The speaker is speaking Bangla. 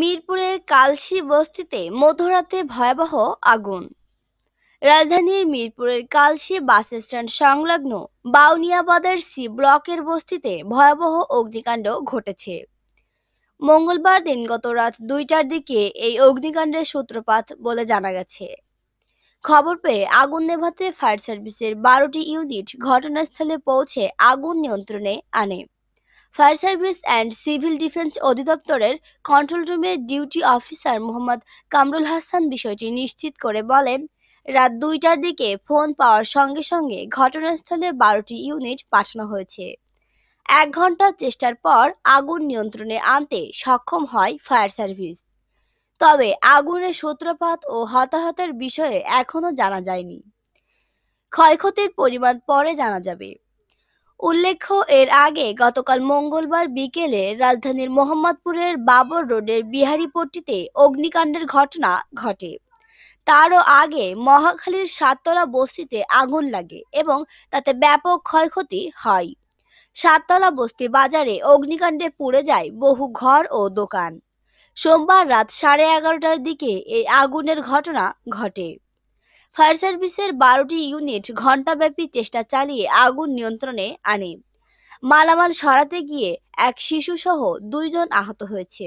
মিরপুরের কালশি বস্তিতে মধ্যরাতে ভয়াবহ আগুন রাজধানীর মিরপুরের কালশি বাস স্ট্যান্ড সংলগ্ন বাউনিয়াবাদের সি ব্লকের বস্তিতে ভয়াবহ অগ্নিকাণ্ড ঘটেছে মঙ্গলবার দিন গত রাত দুইটার দিকে এই অগ্নিকাণ্ডের সূত্রপাত বলে জানা গেছে খবর পেয়ে আগুন নেভাতে ফায়ার সার্ভিসের বারোটি ইউনিট ঘটনাস্থলে পৌঁছে আগুন নিয়ন্ত্রণে আনে fire service and civil defence অধিদপ্তরের কন্ট্রোল রুমের ডিউটি অফিসার মোহাম্মদ কামরুল হাসান বিষয়টি নিশ্চিত করে বলেন রাত দুইটার দিকে ফোন পাওয়ার সঙ্গে সঙ্গে ঘটনাস্থলে বারোটি ইউনিট পাঠানো হয়েছে এক ঘন্টার চেষ্টার পর আগুন নিয়ন্ত্রণে আনতে সক্ষম হয় ফায়ার সার্ভিস তবে আগুনের সূত্রপাত ও হতাহতের বিষয়ে এখনও জানা যায়নি ক্ষয়ক্ষতির পরিমাণ পরে জানা যাবে উল্লেখ্য এর আগে গতকাল মঙ্গলবার বিকেলে রাজধানীর মোহাম্মদপুরের বাবর রোডের বিহারীপট্টিতে অগ্নিকাণ্ডের ঘটনা ঘটে তারও আগে মহাখালীর সাততলা বস্তিতে আগুন লাগে এবং তাতে ব্যাপক ক্ষয়ক্ষতি হয় সাততলা বস্তি বাজারে অগ্নিকাণ্ডে পুড়ে যায় বহু ঘর ও দোকান সোমবার রাত সাড়ে এগারোটার দিকে এই আগুনের ঘটনা ঘটে ফায়ার সার্ভিসের বারোটি ইউনিট ঘণ্টাব্যাপী চেষ্টা চালিয়ে আগুন নিয়ন্ত্রণে আনে মালামাল সরাতে গিয়ে এক শিশুসহ দুইজন আহত হয়েছে